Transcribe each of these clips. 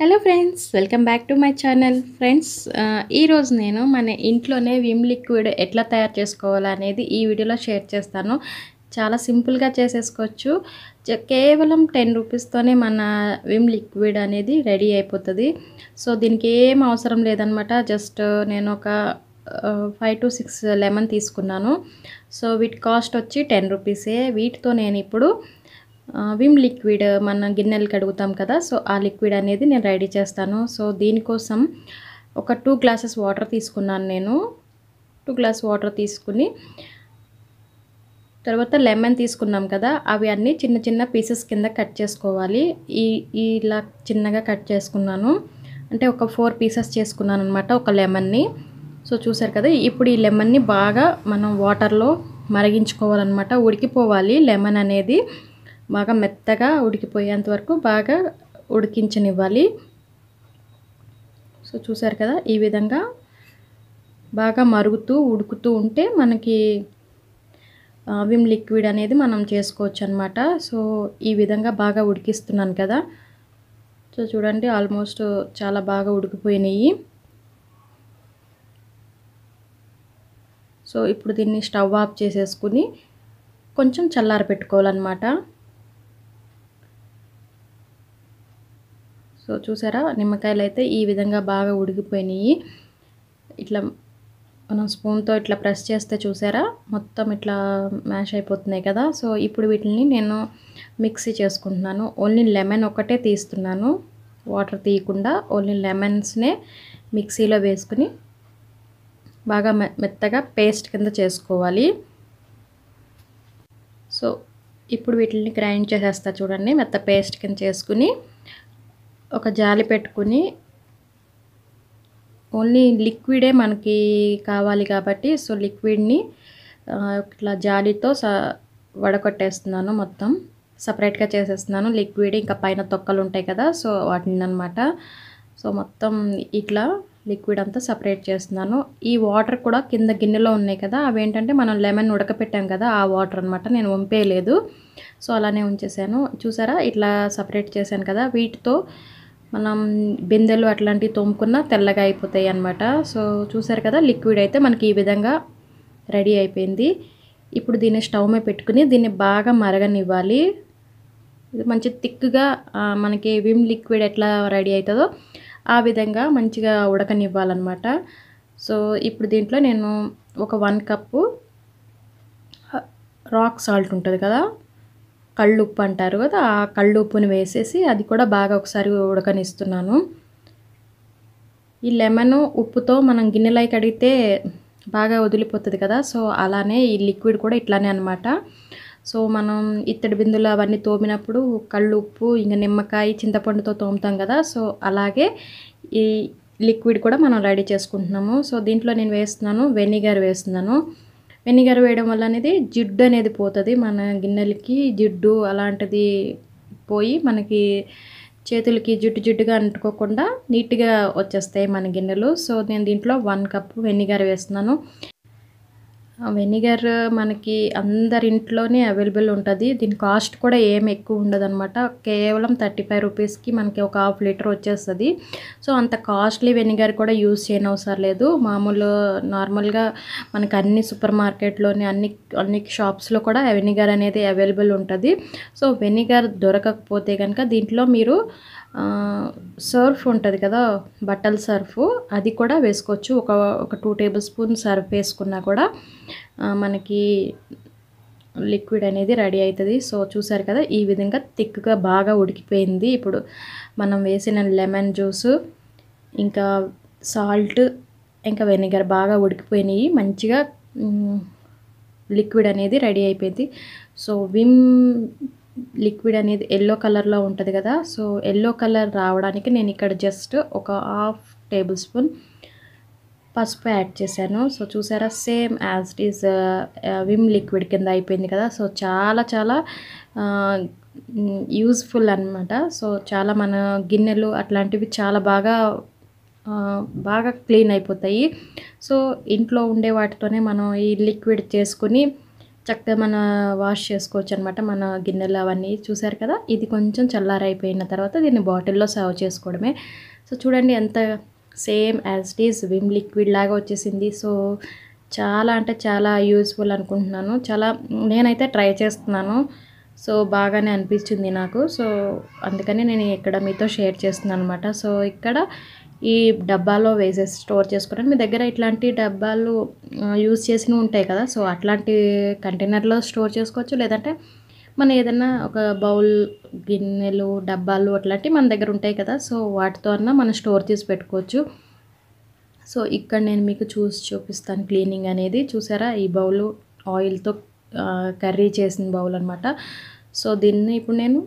hello friends welcome back to my channel friends ఈరోజు నేను మన ఇంట్లోనే విమ్ లిక్విడ్ ఎట్లా తయారు చేసుకోవాలనేది ఈ వీడియోలో షేర్ చేస్తాను చాలా సింపుల్గా చేసేసుకోవచ్చు కేవలం టెన్ రూపీస్తోనే మన విమ్ లిక్విడ్ అనేది రెడీ అయిపోతుంది సో దీనికి ఏం అవసరం లేదనమాట జస్ట్ నేను ఒక ఫైవ్ టు సిక్స్ లెమన్ తీసుకున్నాను సో వీటి కాస్ట్ వచ్చి టెన్ రూపీసే వీటితో నేను ఇప్పుడు విమ్ లిక్విడ్ మన గిన్నెలు కడుగుతాం కదా సో ఆ లిక్విడ్ అనేది నేను రెడీ చేస్తాను సో దీనికోసం ఒక టూ గ్లాసెస్ వాటర్ తీసుకున్నాను నేను టూ గ్లాస్ వాటర్ తీసుకుని తర్వాత లెమన్ తీసుకున్నాం కదా అవి అన్నీ చిన్న చిన్న పీసెస్ కింద కట్ చేసుకోవాలి ఈ ఇలా చిన్నగా కట్ చేసుకున్నాను అంటే ఒక ఫోర్ పీసెస్ చేసుకున్నాను అనమాట ఒక లెమన్ని సో చూసారు కదా ఇప్పుడు ఈ లెమన్ని బాగా మనం వాటర్లో మరిగించుకోవాలన్నమాట ఉడికిపోవాలి లెమన్ అనేది బాగా మెత్తగా ఉడికిపోయేంత వరకు బాగా ఉడికించనివ్వాలి సో చూసారు కదా ఈ విధంగా బాగా మరుగుతూ ఉడుకుతూ ఉంటే మనకి విమ్ లిక్విడ్ అనేది మనం చేసుకోవచ్చు అనమాట సో ఈ విధంగా బాగా ఉడికిస్తున్నాను కదా సో చూడండి ఆల్మోస్ట్ చాలా బాగా ఉడికిపోయినాయి సో ఇప్పుడు దీన్ని స్టవ్ ఆఫ్ చేసేసుకుని కొంచెం చల్లారపెట్టుకోవాలన్నమాట సో చూసారా నిమ్మకాయలు అయితే ఈ విధంగా బాగా ఉడికిపోయినాయి ఇట్లా మనం స్పూన్తో ఇట్లా ప్రెస్ చేస్తే చూసారా మొత్తం ఇట్లా మ్యాష్ అయిపోతున్నాయి కదా సో ఇప్పుడు వీటిని నేను మిక్సీ చేసుకుంటున్నాను ఓన్లీ లెమన్ ఒకటే తీస్తున్నాను వాటర్ తీయకుండా ఓన్లీ లెమన్స్నే మిక్సీలో వేసుకుని బాగా మెత్తగా పేస్ట్ కింద చేసుకోవాలి సో ఇప్పుడు వీటిని గ్రైండ్ చేసేస్తా చూడండి మెత్త పేస్ట్ కింద చేసుకుని ఒక జాలి పెట్టుకుని ఓన్లీ లిక్విడే మనకి కావాలి కాబట్టి సో లిక్విడ్ని ఇట్లా జాలితో స వడకొట్టేస్తున్నాను మొత్తం సపరేట్గా చేసేస్తున్నాను లిక్విడ్ ఇంకా పైన తొక్కలు ఉంటాయి కదా సో వాటిని అనమాట సో మొత్తం ఇట్లా లిక్విడ్ అంతా సపరేట్ చేస్తున్నాను ఈ వాటర్ కూడా కింద గిన్నెలో ఉన్నాయి కదా అవేంటంటే మనం లెమన్ ఉడకపెట్టాం కదా ఆ వాటర్ అనమాట నేను వంపేయలేదు సో అలానే ఉంచేసాను చూసారా ఇట్లా సపరేట్ చేశాను కదా వీటితో మనం బిందెలు అట్లాంటివి తోముకున్న తెల్లగా అయిపోతాయి అనమాట సో చూసారు కదా లిక్విడ్ అయితే మనకి ఈ విధంగా రెడీ అయిపోయింది ఇప్పుడు దీన్ని స్టవ్ మీద పెట్టుకుని దీన్ని బాగా మరగనివ్వాలి ఇది మంచి థిక్గా మనకి విమ్ లిక్విడ్ ఎట్లా రెడీ అవుతుందో ఆ విధంగా మంచిగా ఉడకనివ్వాలన్నమాట సో ఇప్పుడు దీంట్లో నేను ఒక వన్ కప్పు రాక్ సాల్ట్ ఉంటుంది కదా కళ్ళుప్పు అంటారు కదా ఆ కళ్ళుప్పుని వేసేసి అది కూడా బాగా ఒకసారి ఉడకనిస్తున్నాను ఈ లెమన్ ఉప్పుతో మనం గిన్నెలై కడిగితే బాగా వదిలిపోతుంది కదా సో అలానే ఈ లిక్విడ్ కూడా ఇట్లానే అనమాట సో మనం ఇత్తడి బిందులు అవన్నీ తోమినప్పుడు కళ్ళు ఉప్పు ఇంకా నిమ్మకాయ చింతపండుతో తోముతాం కదా సో అలాగే ఈ లిక్విడ్ కూడా మనం రెడీ చేసుకుంటున్నాము సో దీంట్లో నేను వేస్తున్నాను వెనిగర్ వేస్తున్నాను వెనిగర్ వేయడం వల్ల అనేది జిడ్డు అనేది పోతుంది మన గిన్నెలకి జిడ్డు అలాంటిది పోయి మనకి చేతులకి జిడ్డు జిడ్డుగా అంటుకోకుండా నీట్గా వచ్చేస్తాయి మన గిన్నెలు సో నేను దీంట్లో వన్ కప్ వెనిగర్ వేస్తున్నాను వెనిగర్ మనకి అందరింట్లోనే అవైలబుల్ ఉంటుంది దీని కాస్ట్ కూడా ఏం ఎక్కువ అనమాట కేవలం థర్టీ ఫైవ్ రూపీస్కి మనకి ఒక హాఫ్ లీటర్ వచ్చేస్తుంది సో అంత కాస్ట్లీ వెనిగర్ కూడా యూజ్ చేయనవసరం లేదు మామూలు నార్మల్గా మనకి అన్ని సూపర్ మార్కెట్లోని అన్ని అన్ని షాప్స్లో కూడా వెనిగర్ అనేది అవైలబుల్ ఉంటుంది సో వెనిగర్ దొరకకపోతే కనుక దీంట్లో మీరు సర్ఫ్ ఉంటుంది కదా బట్టల సర్ఫ్ అది కూడా వేసుకోవచ్చు ఒక ఒక టూ టేబుల్ స్పూన్ సర్ఫ్ వేసుకున్నా కూడా మనకి లిక్విడ్ అనేది రెడీ అవుతుంది సో చూసారు కదా ఈ విధంగా థిక్గా బాగా ఉడికిపోయింది ఇప్పుడు మనం వేసిన లెమన్ జ్యూస్ ఇంకా సాల్ట్ ఇంకా వెనిగర్ బాగా ఉడికిపోయినాయి మంచిగా లిక్విడ్ అనేది రెడీ అయిపోయింది సో విమ్ లిక్విడ్ అనేది ఎల్లో కలర్లో ఉంటుంది కదా సో ఎల్లో కలర్ రావడానికి నేను ఇక్కడ జస్ట్ ఒక హాఫ్ టేబుల్ స్పూన్ పసుపు యాడ్ చేశాను సో చూసారా same as it is Vim liquid కింద అయిపోయింది కదా సో చాలా చాలా యూజ్ఫుల్ అనమాట సో చాలా మన గిన్నెలు అట్లాంటివి చాలా బాగా బాగా క్లీన్ అయిపోతాయి సో ఇంట్లో ఉండే వాటితోనే మనం ఈ లిక్విడ్ చేసుకుని చక్కగా మన వాష్ చేసుకోవచ్చు అనమాట మన గిన్నెలు అవన్నీ చూసారు కదా ఇది కొంచెం చల్లారైపోయిన తర్వాత దీన్ని బాటిల్లో సర్వ్ చేసుకోవడమే సో చూడండి ఎంత same as it is Vim liquid లాగా వచ్చేసింది సో చాలా అంటే చాలా యూస్ఫుల్ అనుకుంటున్నాను చాలా నేనైతే ట్రై చేస్తున్నాను సో బాగానే అనిపించింది నాకు సో అందుకని నేను ఇక్కడ మీతో షేర్ చేస్తున్నాను అనమాట సో ఇక్కడ ఈ డబ్బాలో వేసేసి స్టోర్ చేసుకోవడానికి మీ దగ్గర ఇట్లాంటి డబ్బాలు యూజ్ చేసినవి ఉంటాయి కదా సో అట్లాంటి కంటైనర్లో స్టోర్ చేసుకోవచ్చు లేదంటే మనం ఏదైనా ఒక బౌల్ గిన్నెలు డబ్బాలు అట్లాంటివి మన దగ్గర ఉంటాయి కదా సో వాటితో అన్నా మనం స్టోర్ చేసి పెట్టుకోవచ్చు సో ఇక్కడ నేను మీకు చూసి చూపిస్తాను క్లీనింగ్ అనేది చూసారా ఈ బౌల్ ఆయిల్తో కర్రీ చేసిన బౌల్ అనమాట సో దీన్ని ఇప్పుడు నేను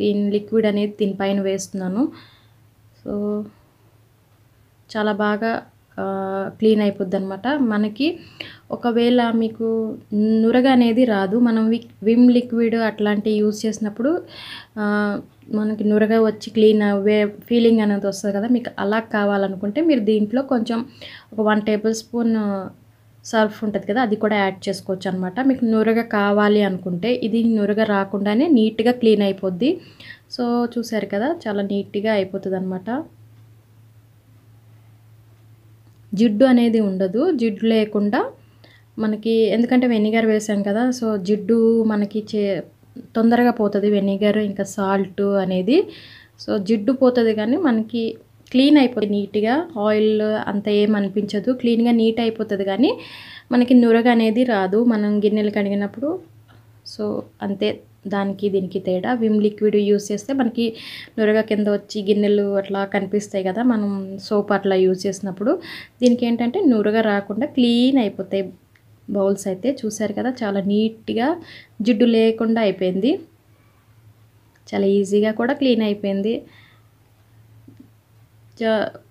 దీని లిక్విడ్ అనేది దీనిపైన వేస్తున్నాను సో చాలా బాగా క్లీన్ అయిపోద్ది అనమాట మనకి ఒకవేళ మీకు నురగ అనేది రాదు మనం విమ్ లిక్విడ్ అట్లాంటివి యూజ్ చేసినప్పుడు మనకి నురగ వచ్చి క్లీన్ అవే ఫీలింగ్ అనేది వస్తుంది కదా మీకు అలా కావాలనుకుంటే మీరు దీంట్లో కొంచెం ఒక వన్ టేబుల్ స్పూన్ సర్ఫ్ ఉంటుంది కదా అది కూడా యాడ్ చేసుకోవచ్చు అనమాట మీకు నురగ కావాలి అనుకుంటే ఇది నురగ రాకుండానే నీట్గా క్లీన్ అయిపోద్ది సో చూసారు కదా చాలా నీట్గా అయిపోతుంది అనమాట జిడ్డు అనేది ఉండదు జిడ్డు లేకుండా మనకి ఎందుకంటే వెనిగర్ వేసాం కదా సో జిడ్డు మనకి చే తొందరగా పోతుంది వెనిగర్ ఇంకా సాల్ట్ అనేది సో జిడ్డు పోతుంది కానీ మనకి క్లీన్ అయిపోతుంది నీట్గా ఆయిల్ అంత ఏం అనిపించదు క్లీన్గా నీట్ అయిపోతుంది కానీ మనకి నురగ అనేది రాదు మనం గిన్నెలు కడిగినప్పుడు సో అంతే దానికి దీనికి తేడా విమ్ లిక్విడ్ యూజ్ చేస్తే మనకి నొరగా కింద వచ్చి గిన్నెలు అట్లా కనిపిస్తాయి కదా మనం సోప్ అట్లా యూజ్ చేసినప్పుడు దీనికి ఏంటంటే నూరగా రాకుండా క్లీన్ అయిపోతాయి బౌల్స్ అయితే చూసారు కదా చాలా నీట్గా జిడ్డు లేకుండా అయిపోయింది చాలా ఈజీగా కూడా క్లీన్ అయిపోయింది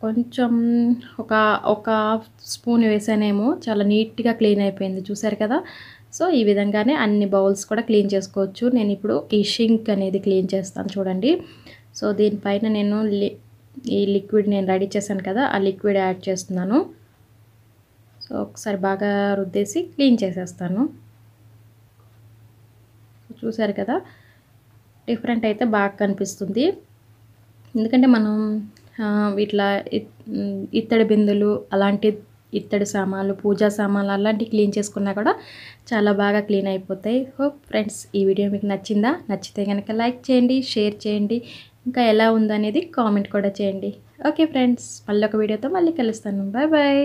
కొంచెం ఒక ఒక స్పూన్ వేసానేమో చాలా నీట్గా క్లీన్ అయిపోయింది చూసారు కదా సో ఈ విధంగానే అన్ని బౌల్స్ కూడా క్లీన్ చేసుకోవచ్చు నేను ఇప్పుడు ఈ షింక్ అనేది క్లీన్ చేస్తాను చూడండి సో దీనిపైన నేను ఈ లిక్విడ్ నేను రెడీ చేశాను కదా ఆ లిక్విడ్ యాడ్ చేస్తున్నాను సో ఒకసారి బాగా రుద్దేసి క్లీన్ చేసేస్తాను చూసారు కదా డిఫరెంట్ అయితే బాగా కనిపిస్తుంది ఎందుకంటే మనం ఇట్లా ఇత్తడి బిందులు అలాంటి ఇత్తడి సామాన్లు పూజా సామాన్లు అలాంటివి క్లీన్ చేసుకున్నా కూడా చాలా బాగా క్లీన్ అయిపోతాయి హోప్ ఫ్రెండ్స్ ఈ వీడియో మీకు నచ్చిందా నచ్చితే కనుక లైక్ చేయండి షేర్ చేయండి ఇంకా ఎలా ఉందనేది కామెంట్ కూడా చేయండి ఓకే ఫ్రెండ్స్ మళ్ళీ ఒక వీడియోతో మళ్ళీ కలుస్తాను బాయ్ బాయ్